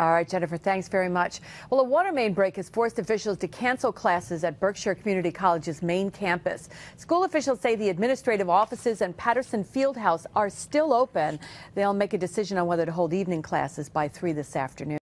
All right, Jennifer, thanks very much. Well, a water main break has forced officials to cancel classes at Berkshire Community College's main campus. School officials say the administrative offices and Patterson Fieldhouse are still open. They'll make a decision on whether to hold evening classes by 3 this afternoon.